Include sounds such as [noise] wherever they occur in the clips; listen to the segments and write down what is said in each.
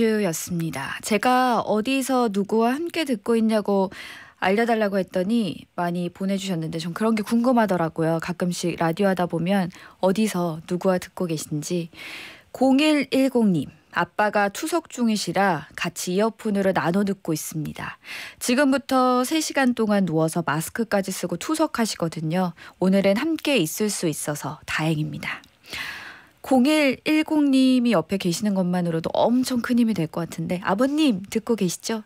뮤였습니다 제가 어디서 누구와 함께 듣고 있냐고 알려달라고 했더니 많이 보내주셨는데 전 그런 게 궁금하더라고요. 가끔씩 라디오 하다 보면 어디서 누구와 듣고 계신지. 0110님. 아빠가 투석 중이시라 같이 이어폰으로 나눠 듣고 있습니다. 지금부터 3시간 동안 누워서 마스크까지 쓰고 투석하시거든요. 오늘은 함께 있을 수 있어서 다행입니다. 0110님이 옆에 계시는 것만으로도 엄청 큰 힘이 될 것 같은데 아버님 듣고 계시죠?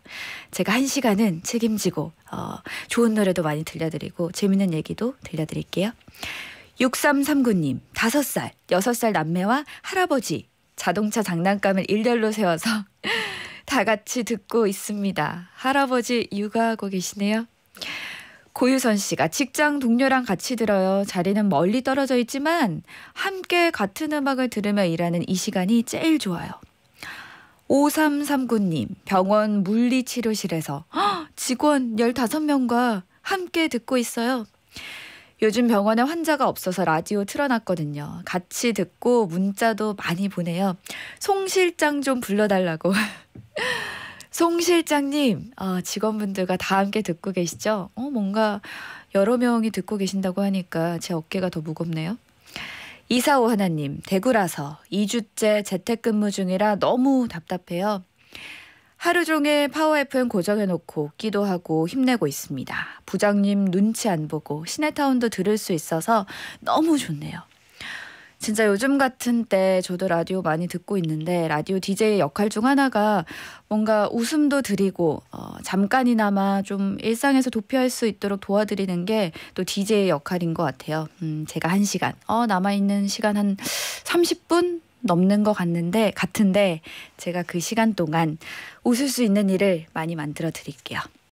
제가 한 시간은 책임지고 어, 좋은 노래도 많이 들려드리고 재밌는 얘기도 들려드릴게요. 6339님 5살, 6살 남매와 할아버지 자동차 장난감을 일렬로 세워서 [laughs] 다 같이 듣고 있습니다. 할아버지 육아하고 계시네요. 고유선 씨가 직장 동료랑 같이 들어요. 자리는 멀리 떨어져 있지만 함께 같은 음악을 들으며 일하는 이 시간이 제일 좋아요. 5339님, 병원 물리치료실에서 [gasps] 직원 15명과 함께 듣고 있어요. 요즘 병원에 환자가 없어서 라디오 틀어놨거든요. 같이 듣고 문자도 많이 보내요. 송 실장 좀 불러달라고. [laughs] 송 실장님, 어, 직원분들과 다 함께 듣고 계시죠? 어, 뭔가 여러 명이 듣고 계신다고 하니까 제 어깨가 더 무겁네요. 이사오 하나님, 대구라서 2주째 재택근무 중이라 너무 답답해요. 하루 종일 파워 FM 고정해놓고 웃기도 하고 힘내고 있습니다. 부장님 눈치 안 보고 시내타운도 들을 수 있어서 너무 좋네요. 진짜 요즘 같은 때 저도 라디오 많이 듣고 있는데 라디오 DJ의 역할 중 하나가 뭔가 웃음도 드리고 어, 잠깐이나마 좀 일상에서 도피할 수 있도록 도와드리는 게 또 DJ의 역할인 것 같아요. 음, 제가 한 시간, 어, 남아있는 시간 한 30분 넘는 것 같는데, 같은데 제가 그 시간 동안 웃을 수 있는 일을 많이 만들어 드릴게요.